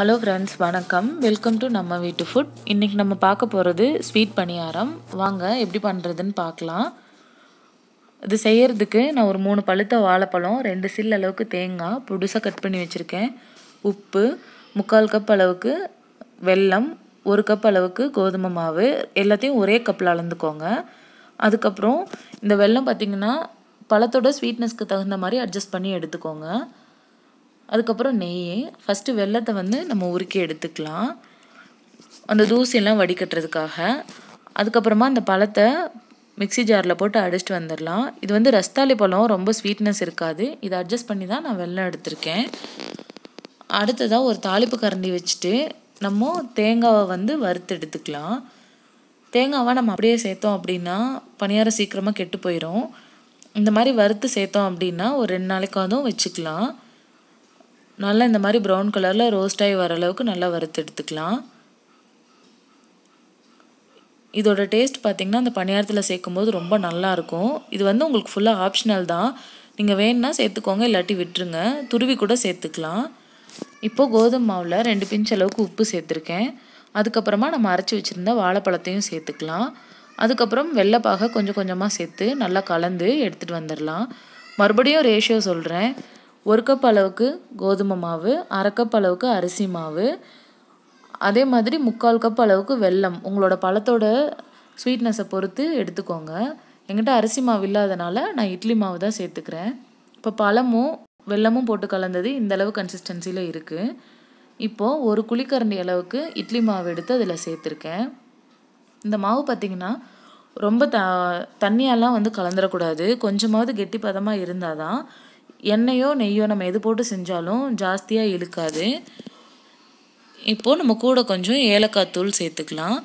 hello friends வணக்கம் welcome to நம்ம வீட்டு ஃபுட் இன்றைக்கி நம்ம பார்க்க போகிறது ஸ்வீட் பணியாரம் வாங்க எப்படி பண்ணுறதுன்னு பார்க்கலாம் இது செய்கிறதுக்கு நான் ஒரு மூணு பழுத்த வாழைப்பழம் ரெண்டு சில் அளவுக்கு தேங்காய் புதுசாக கட் பண்ணி வச்சுருக்கேன் உப்பு முக்கால் கப் அளவுக்கு வெல்லம் ஒரு கப் அளவுக்கு கோதுமை மாவு எல்லாத்தையும் ஒரே கப்பில் அளந்துக்கோங்க அதுக்கப்புறம் இந்த வெல்லம் பார்த்திங்கன்னா பழத்தோட ஸ்வீட்னஸ்க்கு தகுந்த மாதிரி அட்ஜஸ்ட் பண்ணி எடுத்துக்கோங்க அதுக்கப்புறம் நெய் ஃபஸ்ட்டு வெல்லத்தை வந்து நம்ம உருக்கி எடுத்துக்கலாம் அந்த தூசியெல்லாம் வடிகட்டுறதுக்காக அதுக்கப்புறமா அந்த பழத்தை மிக்சி ஜாரில் போட்டு அடிச்சுட்டு வந்துடலாம் இது வந்து ரஸ்தாலி பழம் ரொம்ப ஸ்வீட்னஸ் இருக்காது இதை அட்ஜஸ்ட் பண்ணி தான் நான் வெள்ளம் எடுத்திருக்கேன் அடுத்ததாக ஒரு தாளிப்பு கரண்டி வச்சுட்டு நம்ம தேங்காவை வந்து வறுத்து எடுத்துக்கலாம் தேங்காவை நம்ம அப்படியே சேர்த்தோம் அப்படின்னா பணியாரம் சீக்கிரமாக கெட்டு போயிடும் இந்த மாதிரி வறுத்து சேர்த்தோம் அப்படின்னா ஒரு ரெண்டு நாளைக்காவதும் வச்சுக்கலாம் நல்லா இந்த மாதிரி ப்ரௌன் கலரில் ரோஸ்ட் ஆகி வர அளவுக்கு நல்லா வறுத்து எடுத்துக்கலாம் இதோட டேஸ்ட் பார்த்திங்கன்னா அந்த பணியாரத்தில் சேர்க்கும் போது ரொம்ப நல்லாயிருக்கும் இது வந்து உங்களுக்கு ஃபுல்லாக ஆப்ஷனல் தான் நீங்கள் வேணுன்னா சேர்த்துக்கோங்க இல்லாட்டி விட்டுருங்க துருவி கூட சேர்த்துக்கலாம் இப்போது கோதுமை மாவில் ரெண்டு பிஞ்ச் அளவுக்கு உப்பு சேர்த்துருக்கேன் அதுக்கப்புறமா நம்ம அரைச்சி வச்சுருந்த வாழைப்பழத்தையும் சேர்த்துக்கலாம் அதுக்கப்புறம் வெள்ளைப்பாக கொஞ்சம் கொஞ்சமாக சேர்த்து நல்லா கலந்து எடுத்துகிட்டு வந்துடலாம் மறுபடியும் ரேஷியோ சொல்கிறேன் ஒரு கப் அளவுக்கு கோதுமை மாவு அரை கப் அளவுக்கு அரிசி மாவு அதே மாதிரி முக்கால் கப் அளவுக்கு வெல்லம் உங்களோட பழத்தோட ஸ்வீட்னஸை பொறுத்து எடுத்துக்கோங்க எங்கிட்ட அரிசி மாவு இல்லாதனால நான் இட்லி மாவு தான் சேர்த்துக்கிறேன் இப்போ பழமும் வெல்லமும் போட்டு கலந்தது இந்தளவு கன்சிஸ்டன்சியில் இருக்குது இப்போது ஒரு குழிக்கரண்டி அளவுக்கு இட்லி மாவு எடுத்து அதில் சேர்த்துருக்கேன் இந்த மாவு பார்த்திங்கன்னா ரொம்ப த தண்ணியெல்லாம் வந்து கலந்துடக்கூடாது கொஞ்சமாவது கெட்டி பதமாக இருந்தால் தான் எண்ணெயோ நெய்யோ நம்ம எது போட்டு செஞ்சாலும் ஜாஸ்தியாக இழுக்காது இப்போது நம்ம கூட கொஞ்சம் ஏலக்காய் தூள் சேர்த்துக்கலாம்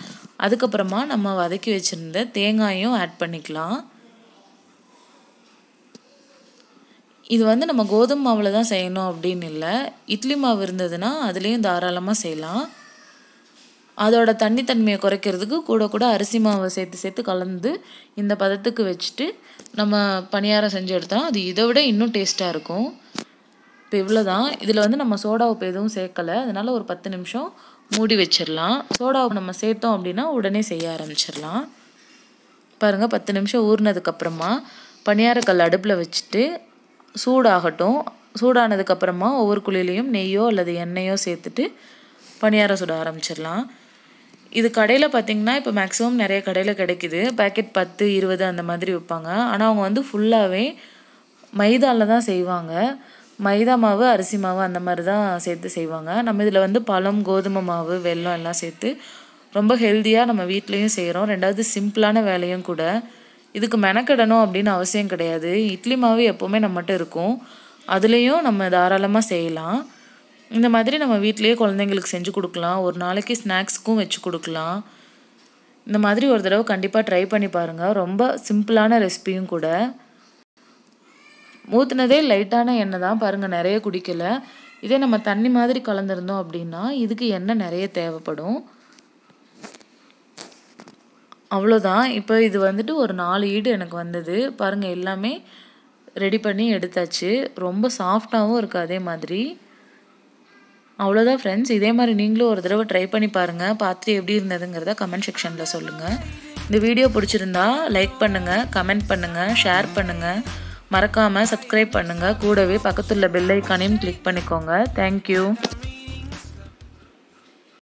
அதுக்கப்புறமா நம்ம வதக்கி வச்சுருந்த தேங்காயும் ஆட் பண்ணிக்கலாம் இது வந்து நம்ம கோதுமை மாவில் தான் செய்யணும் அப்படின்னு இல்லை இட்லி மாவு இருந்ததுன்னா அதுலேயும் தாராளமாக செய்யலாம் அதோட தண்ணி தன்மையை குறைக்கிறதுக்கு கூட கூட அரிசி மாவை சேர்த்து சேர்த்து கலந்து இந்த பதத்துக்கு வச்சுட்டு நம்ம பணியாரம் செஞ்சு எடுத்தோம் அது இதை விட இன்னும் டேஸ்ட்டாக இருக்கும் இப்போ இவ்வளோ தான் இதில் வந்து நம்ம சோடா உப்பு எதுவும் சேர்க்கலை அதனால் ஒரு பத்து நிமிஷம் மூடி வச்சிடலாம் சோடா உப்பு நம்ம சேர்த்தோம் அப்படின்னா உடனே செய்ய ஆரம்பிச்சிடலாம் பாருங்கள் பத்து நிமிஷம் ஊறினதுக்கப்புறமா பணியாரக்கல் அடுப்பில் வச்சுட்டு சூடாகட்டும் சூடானதுக்கப்புறமா ஒவ்வொரு குழியிலையும் நெய்யோ அல்லது எண்ணெயோ சேர்த்துட்டு பணியாரம் சுட ஆரம்பிச்சிடலாம் இது கடையில் பார்த்திங்கன்னா இப்போ மேக்ஸிமம் நிறைய கடையில் கிடைக்கிது பேக்கெட் பத்து இருபது அந்த மாதிரி விற்பாங்க ஆனால் அவங்க வந்து ஃபுல்லாகவே மைதாவில் தான் செய்வாங்க மைதா மாவு அரிசி மாவு அந்த மாதிரி தான் சேர்த்து செய்வாங்க நம்ம இதில் வந்து பழம் கோதுமை மாவு வெல்லம் எல்லாம் சேர்த்து ரொம்ப ஹெல்த்தியாக நம்ம வீட்லேயும் செய்கிறோம் ரெண்டாவது சிம்பிளான வேலையும் கூட இதுக்கு மெனக்கிடணும் அப்படின்னு அவசியம் கிடையாது இட்லி மாவு எப்போவுமே நம்மகிட்ட இருக்கும் அதுலேயும் நம்ம தாராளமாக செய்யலாம் இந்த மாதிரி நம்ம வீட்டிலேயே குழந்தைங்களுக்கு செஞ்சு கொடுக்கலாம் ஒரு நாளைக்கு ஸ்நாக்ஸ்க்கும் வச்சு கொடுக்கலாம் இந்த மாதிரி ஒரு தடவை கண்டிப்பாக ட்ரை பண்ணி பாருங்கள் ரொம்ப சிம்பிளான ரெசிபியும் கூட ஊற்றுனதே லைட்டான எண்ணெய் தான் பாருங்கள் நிறைய குடிக்கலை இதே நம்ம தண்ணி மாதிரி கலந்துருந்தோம் அப்படின்னா இதுக்கு எண்ணெய் நிறைய தேவைப்படும் அவ்வளோதான் இப்போ இது வந்துட்டு ஒரு நாலு ஈடு எனக்கு வந்தது பாருங்கள் எல்லாமே ரெடி பண்ணி எடுத்தாச்சு ரொம்ப சாஃப்டாகவும் இருக்குது அதே மாதிரி அவ்வளோதான் ஃப்ரெண்ட்ஸ் இதே மாதிரி நீங்களும் ஒரு தடவை ட்ரை பண்ணி பாருங்கள் பார்த்துட்டு எப்படி இருந்ததுங்கிறத கமெண்ட் செக்ஷனில் சொல்லுங்கள் இந்த வீடியோ பிடிச்சிருந்தா லைக் பண்ணுங்கள் கமெண்ட் பண்ணுங்கள் ஷேர் பண்ணுங்கள் மறக்காமல் சப்ஸ்கிரைப் பண்ணுங்கள் கூடவே பக்கத்துள்ள பெல் ஐக்கானையும் கிளிக் பண்ணிக்கோங்க தேங்க்யூ